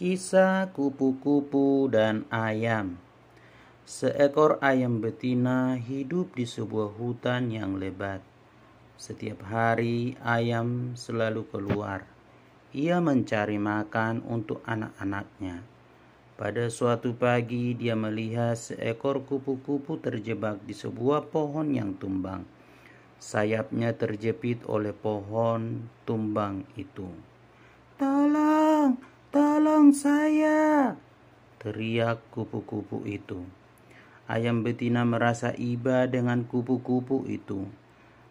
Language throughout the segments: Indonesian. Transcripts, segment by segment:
Kisah kupu-kupu dan ayam. Seekor ayam betina hidup di sebuah hutan yang lebat. Setiap hari ayam selalu keluar. Ia mencari makan untuk anak-anaknya. Pada suatu pagi dia melihat seekor kupu-kupu terjebak di sebuah pohon yang tumbang. Sayapnya terjepit oleh pohon tumbang itu. Tolong, Tolong saya! Teriak kupu-kupu itu. Ayam betina merasa iba dengan kupu-kupu itu.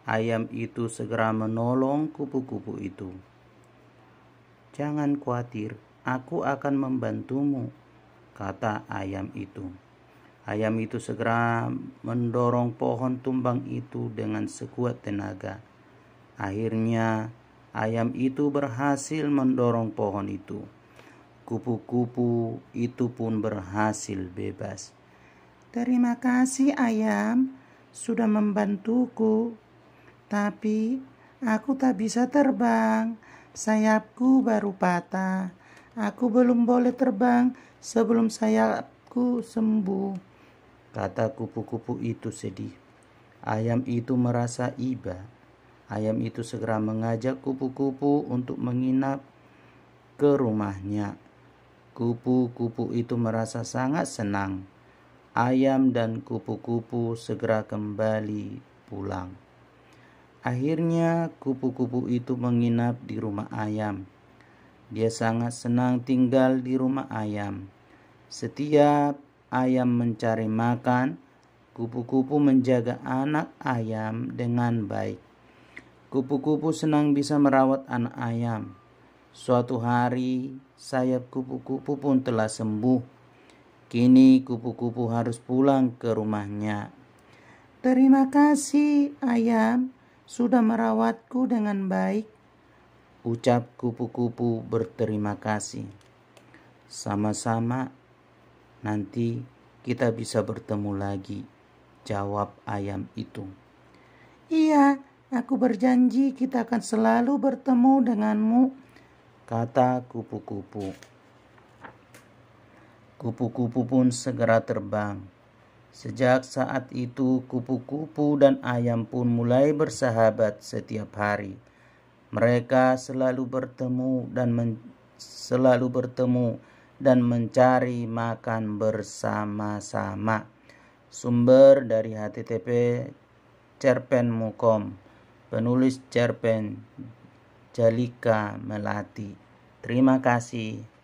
Ayam itu segera menolong kupu-kupu itu. Jangan khawatir, aku akan membantumu, kata ayam itu. Ayam itu segera mendorong pohon tumbang itu dengan sekuat tenaga. Akhirnya, ayam itu berhasil mendorong pohon itu. Kupu-kupu itu pun berhasil bebas. Terima kasih ayam sudah membantuku. Tapi aku tak bisa terbang. Sayapku baru patah. Aku belum boleh terbang sebelum sayapku sembuh. Kata kupu-kupu itu sedih. Ayam itu merasa iba. Ayam itu segera mengajak kupu-kupu untuk menginap ke rumahnya. Kupu-kupu itu merasa sangat senang. Ayam dan kupu-kupu segera kembali pulang. Akhirnya, kupu-kupu itu menginap di rumah ayam. Dia sangat senang tinggal di rumah ayam. Setiap ayam mencari makan, kupu-kupu menjaga anak ayam dengan baik. Kupu-kupu senang bisa merawat anak ayam. Suatu hari sayap kupu-kupu pun telah sembuh. Kini kupu-kupu harus pulang ke rumahnya. Terima kasih ayam sudah merawatku dengan baik. Ucap kupu-kupu berterima kasih. Sama-sama nanti kita bisa bertemu lagi. Jawab ayam itu. Iya, aku berjanji kita akan selalu bertemu denganmu kata kupu-kupu. Kupu-kupu pun segera terbang. Sejak saat itu, kupu-kupu dan ayam pun mulai bersahabat setiap hari. Mereka selalu bertemu dan men selalu bertemu dan mencari makan bersama-sama. Sumber dari http cerpen penulis cerpen Jalika Melati. Terima kasih.